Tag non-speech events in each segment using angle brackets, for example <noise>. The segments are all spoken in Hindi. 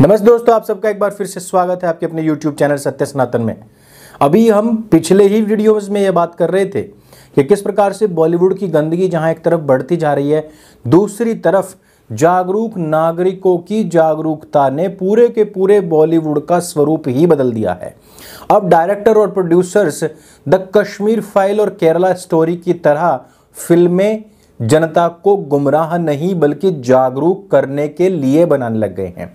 नमस्ते दोस्तों आप सबका एक बार फिर से स्वागत है आपके अपने YouTube चैनल सत्य सनातन में अभी हम पिछले ही वीडियोस में यह बात कर रहे थे कि किस प्रकार से बॉलीवुड की गंदगी जहां एक तरफ बढ़ती जा रही है दूसरी तरफ जागरूक नागरिकों की जागरूकता ने पूरे के पूरे बॉलीवुड का स्वरूप ही बदल दिया है अब डायरेक्टर और प्रोड्यूसर्स द कश्मीर फाइल और केरला स्टोरी की तरह फिल्में जनता को गुमराह नहीं बल्कि जागरूक करने के लिए बनाने लग गए हैं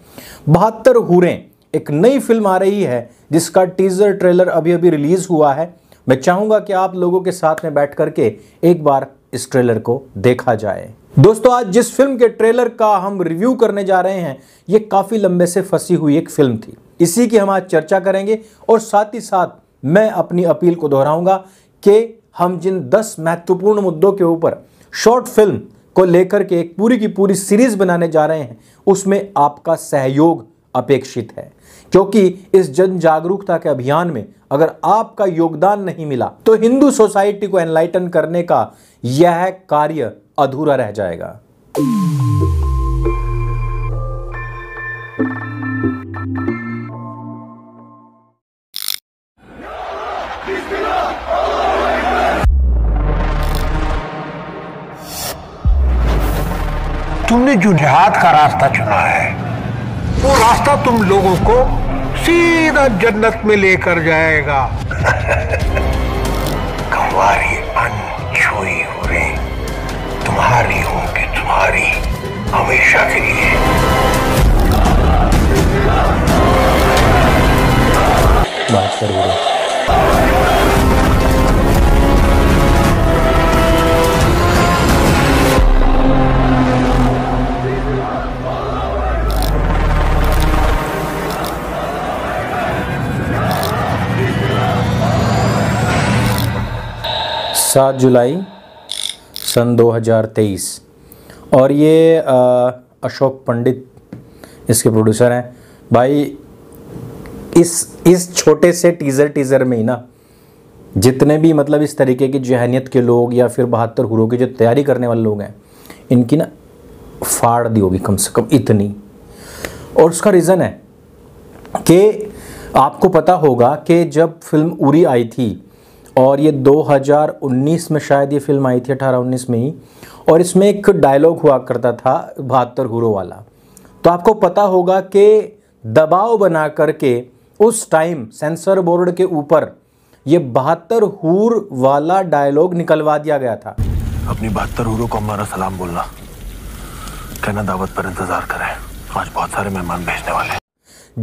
बहत्तर हुरें एक नई फिल्म आ रही है जिसका टीजर ट्रेलर अभी अभी रिलीज हुआ है मैं चाहूंगा कि आप लोगों के साथ में बैठ करके एक बार इस ट्रेलर को देखा जाए दोस्तों आज जिस फिल्म के ट्रेलर का हम रिव्यू करने जा रहे हैं ये काफ़ी लंबे से फंसी हुई एक फिल्म थी इसी की हम आज चर्चा करेंगे और साथ ही साथ मैं अपनी अपील को दोहराऊंगा कि हम जिन दस महत्वपूर्ण मुद्दों के ऊपर शॉर्ट फिल्म को लेकर के एक पूरी की पूरी सीरीज बनाने जा रहे हैं उसमें आपका सहयोग अपेक्षित है क्योंकि इस जन जागरूकता के अभियान में अगर आपका योगदान नहीं मिला तो हिंदू सोसाइटी को एनलाइटन करने का यह कार्य अधूरा रह जाएगा जो जिहाद का रास्ता चुना है वो रास्ता तुम लोगों को सीधा जन्नत में लेकर जाएगा कंवारी <laughs> अनछुई हुए तुम्हारी होंगी तुम्हारी हमेशा के लिए बात करूंगा सात जुलाई सन 2023 और ये अशोक पंडित इसके प्रोड्यूसर हैं भाई इस इस छोटे से टीज़र टीज़र में ही ना जितने भी मतलब इस तरीके की जहनीत के लोग या फिर बहत्तर हुरों की जो तैयारी करने वाले लोग हैं इनकी ना फाड़ दी होगी कम से कम इतनी और उसका रीज़न है कि आपको पता होगा कि जब फिल्म उरी आई थी और ये 2019 में शायद ये फिल्म आई थी अठारह उन्नीस में ही और इसमें एक डायलॉग हुआ करता था बहत्तर हुरो वाला तो आपको पता होगा कि दबाव बना करके उस टाइम सेंसर बोर्ड के ऊपर ये बहत्तर हूर वाला डायलॉग निकलवा दिया गया था अपनी बहत्तर हूरों को हमारा सलाम बोलना कहना दावत पर इंतजार करें आज बहुत सारे मेहमान भेजने वाले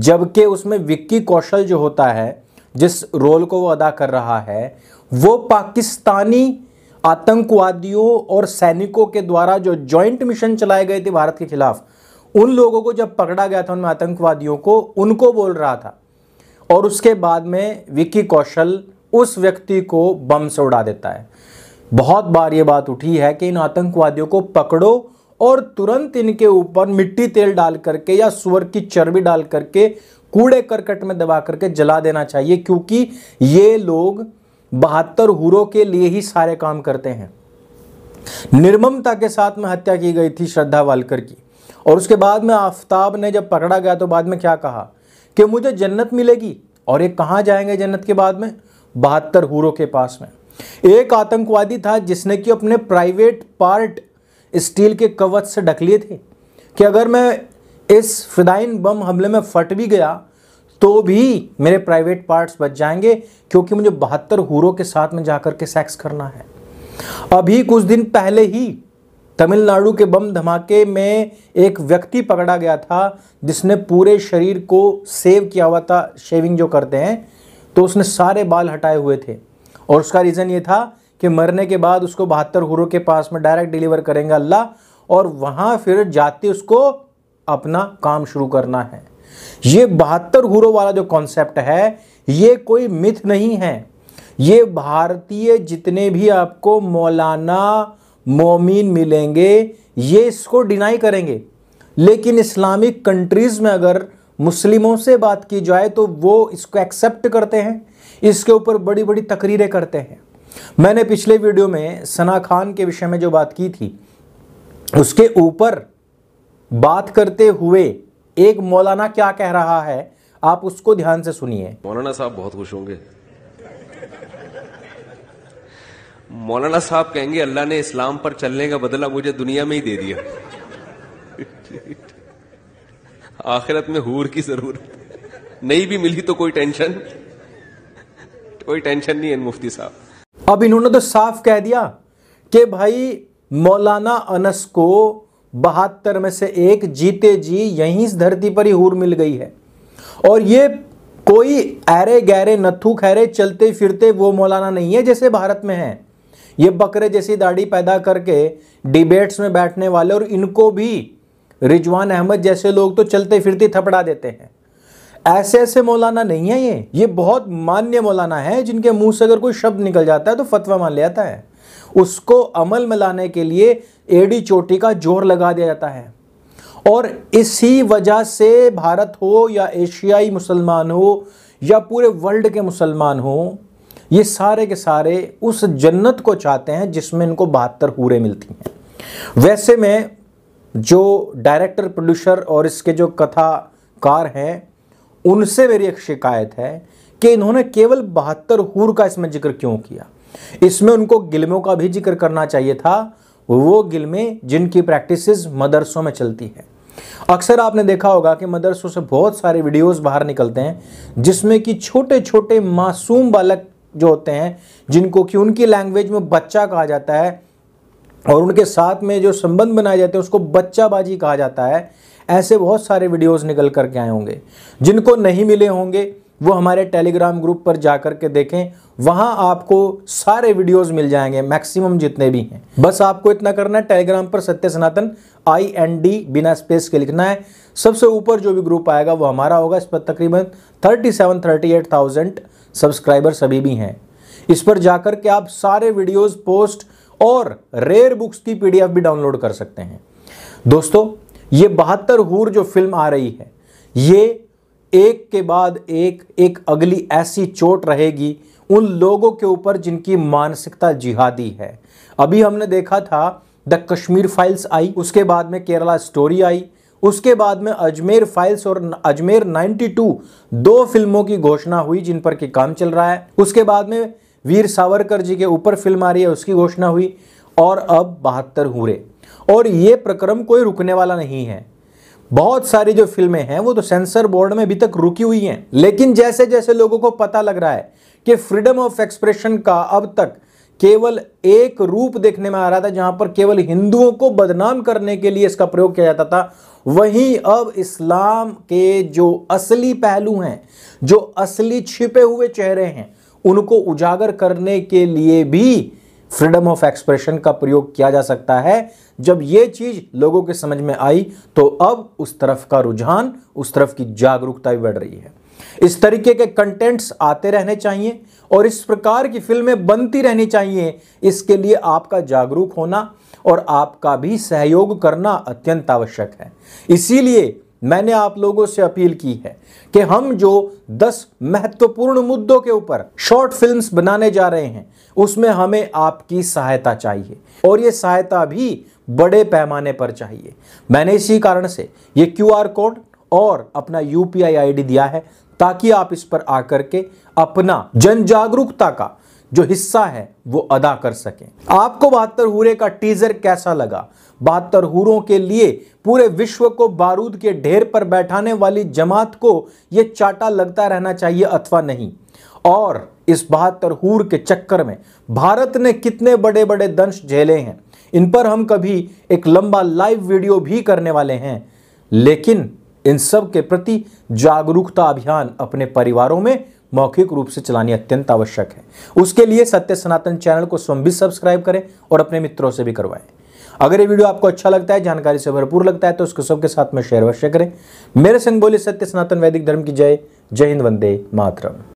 जबकि उसमें विक्की कौशल जो होता है जिस रोल को वो अदा कर रहा है वो पाकिस्तानी आतंकवादियों और सैनिकों के द्वारा जो जॉइंट मिशन चलाए गए थे भारत के खिलाफ उन लोगों को जब पकड़ा गया था उनमें आतंकवादियों को उनको बोल रहा था और उसके बाद में विक्की कौशल उस व्यक्ति को बम से उड़ा देता है बहुत बार ये बात उठी है कि इन आतंकवादियों को पकड़ो और तुरंत इनके ऊपर मिट्टी तेल डाल करके या सुअर की चर्बी डाल करके कूड़े करकट में दबा करके जला देना चाहिए क्योंकि ये लोग बहत्तर हुरों के लिए ही सारे काम करते हैं निर्ममता के साथ में हत्या की गई थी श्रद्धा वालकर की और उसके बाद में आफ्ताब ने जब पकड़ा गया तो बाद में क्या कहा कि मुझे जन्नत मिलेगी और ये कहाँ जाएंगे जन्नत के बाद में बहत्तर हुरों के पास में एक आतंकवादी था जिसने कि अपने प्राइवेट पार्ट स्टील के कवच से ढक लिए थे कि अगर मैं इस फिदाइन बम हमले में फट भी गया तो भी मेरे प्राइवेट पार्ट्स बच जाएंगे क्योंकि मुझे बहत्तर हूरों के साथ में जाकर के सेक्स करना है अभी कुछ दिन पहले ही तमिलनाडु के बम धमाके में एक व्यक्ति पकड़ा गया था जिसने पूरे शरीर को सेव किया हुआ था शेविंग जो करते हैं तो उसने सारे बाल हटाए हुए थे और उसका रीज़न ये था कि मरने के बाद उसको बहत्तर हुरों के पास में डायरेक्ट डिलीवर करेंगे अल्लाह और वहाँ फिर जाति उसको अपना काम शुरू करना है ये बहत्तर घूरों वाला जो कॉन्सेप्ट है ये कोई मिथ नहीं है ये भारतीय जितने भी आपको मौलाना मोमिन मिलेंगे ये इसको डिनाई करेंगे लेकिन इस्लामिक कंट्रीज़ में अगर मुस्लिमों से बात की जाए तो वो इसको एक्सेप्ट करते हैं इसके ऊपर बड़ी बड़ी तकरीरें करते हैं मैंने पिछले वीडियो में सना खान के विषय में जो बात की थी उसके ऊपर बात करते हुए एक मौलाना क्या कह रहा है आप उसको ध्यान से सुनिए मौलाना साहब बहुत खुश होंगे मौलाना साहब कहेंगे अल्लाह ने इस्लाम पर चलने का बदला मुझे दुनिया में ही दे दिया आखिरत में हूर की जरूरत नहीं भी मिली तो कोई टेंशन कोई टेंशन नहीं है मुफ्ती साहब अब इन्होंने तो साफ कह दिया कि भाई मौलाना अनस को बहत्तर में से एक जीते जी यहीं इस धरती पर ही हूर मिल गई है और ये कोई ऐरे गहरे नथु खैरे चलते फिरते वो मौलाना नहीं है जैसे भारत में है ये बकरे जैसी दाढ़ी पैदा करके डिबेट्स में बैठने वाले और इनको भी रिजवान अहमद जैसे लोग तो चलते फिरते थपड़ा देते हैं ऐसे ऐसे मौलाना नहीं है ये ये बहुत मान्य मौलाना है जिनके मुंह से अगर कोई शब्द निकल जाता है तो फतवा मान ले जाता है उसको अमल में लाने के लिए एडी चोटी का जोर लगा दिया जाता है और इसी वजह से भारत हो या एशियाई मुसलमान हो या पूरे वर्ल्ड के मुसलमान हो ये सारे के सारे उस जन्नत को चाहते हैं जिसमें इनको बहत्तर हूरें मिलती हैं वैसे में जो डायरेक्टर प्रोड्यूसर और इसके जो कथाकार हैं उनसे मेरी एक शिकायत है कि इन्होंने केवल बहत्तर हूर का इसमें जिक्र क्यों किया इसमें उनको गिल्मों का भी जिक्र करना चाहिए था वो गिल्में जिनकी प्रैक्टिसेस मदरसों में चलती है अक्सर आपने देखा होगा कि मदरसों से बहुत सारे वीडियोस बाहर निकलते हैं जिसमें कि छोटे छोटे मासूम बालक जो होते हैं जिनको कि उनकी लैंग्वेज में बच्चा कहा जाता है और उनके साथ में जो संबंध बनाए जाते हैं उसको बच्चाबाजी कहा जाता है ऐसे बहुत सारे वीडियोस निकल करके आए होंगे जिनको नहीं मिले होंगे वो हमारे टेलीग्राम ग्रुप पर जाकर के देखें वहां आपको सारे वीडियोस मिल जाएंगे मैक्सिमम जितने भी हैं बस आपको इतना करना है टेलीग्राम पर Satya Sanatan I N D बिना स्पेस के लिखना है सबसे ऊपर जो भी ग्रुप आएगा वो हमारा होगा इस पर तकरीबन thirty seven thirty eight thousand subscriber सभी भी हैं इस पर जाकर के आप सारे वीडियोज पोस्ट और रेयर बुक्स की पीडीएफ भी डाउनलोड कर सकते हैं दोस्तों ये बहत्तर हूर जो फिल्म आ रही है ये एक के बाद एक एक अगली ऐसी चोट रहेगी उन लोगों के ऊपर जिनकी मानसिकता जिहादी है अभी हमने देखा था द कश्मीर फाइल्स आई उसके बाद में केरला स्टोरी आई उसके बाद में अजमेर फाइल्स और अजमेर 92 दो फिल्मों की घोषणा हुई जिन पर कि काम चल रहा है उसके बाद में वीर सावरकर जी के ऊपर फिल्म आ रही है उसकी घोषणा हुई और अब बहत्तर हुए और ये प्रक्रम कोई रुकने वाला नहीं है बहुत सारी जो फिल्में हैं वो तो सेंसर बोर्ड में अभी तक रुकी हुई हैं लेकिन जैसे जैसे लोगों को पता लग रहा है कि फ्रीडम ऑफ एक्सप्रेशन का अब तक केवल एक रूप देखने में आ रहा था जहां पर केवल हिंदुओं को बदनाम करने के लिए इसका प्रयोग किया जाता था वहीं अब इस्लाम के जो असली पहलू हैं जो असली छिपे हुए चेहरे हैं उनको उजागर करने के लिए भी फ्रीडम ऑफ एक्सप्रेशन का प्रयोग किया जा सकता है जब ये चीज़ लोगों के समझ में आई तो अब उस तरफ का रुझान उस तरफ की जागरूकता भी बढ़ रही है इस तरीके के कंटेंट्स आते रहने चाहिए और इस प्रकार की फिल्में बनती रहनी चाहिए इसके लिए आपका जागरूक होना और आपका भी सहयोग करना अत्यंत आवश्यक है इसीलिए मैंने आप लोगों से अपील की है कि हम जो 10 महत्वपूर्ण मुद्दों के ऊपर शॉर्ट फिल्म्स बनाने जा रहे हैं उसमें हमें आपकी सहायता चाहिए और ये सहायता भी बड़े पैमाने पर चाहिए मैंने इसी कारण से ये क्यू कोड और अपना यू पी दिया है ताकि आप इस पर आकर के अपना जन जागरूकता का जो हिस्सा है वो अदा कर सकें आपको बहत्तर हूरे का टीजर कैसा लगा बहत्तर हूरों के लिए पूरे विश्व को बारूद के ढेर पर बैठाने वाली जमात को यह चाटा लगता रहना चाहिए अथवा नहीं और इस बहत्तर हूर के चक्कर में भारत ने कितने बड़े बड़े दंश झेले हैं इन पर हम कभी एक लंबा लाइव वीडियो भी करने वाले हैं लेकिन इन सब के प्रति जागरूकता अभियान अपने परिवारों में मौखिक रूप से चलानी अत्यंत आवश्यक है उसके लिए सत्य सनातन चैनल को स्वयं भी सब्सक्राइब करें और अपने मित्रों से भी करवाएं अगर ये वीडियो आपको अच्छा लगता है जानकारी से भरपूर लगता है तो उसको सबके साथ में शेयर अवश्य करें मेरे संग बोले सत्य सनातन वैदिक धर्म की जय जय हिंद वंदे मातरम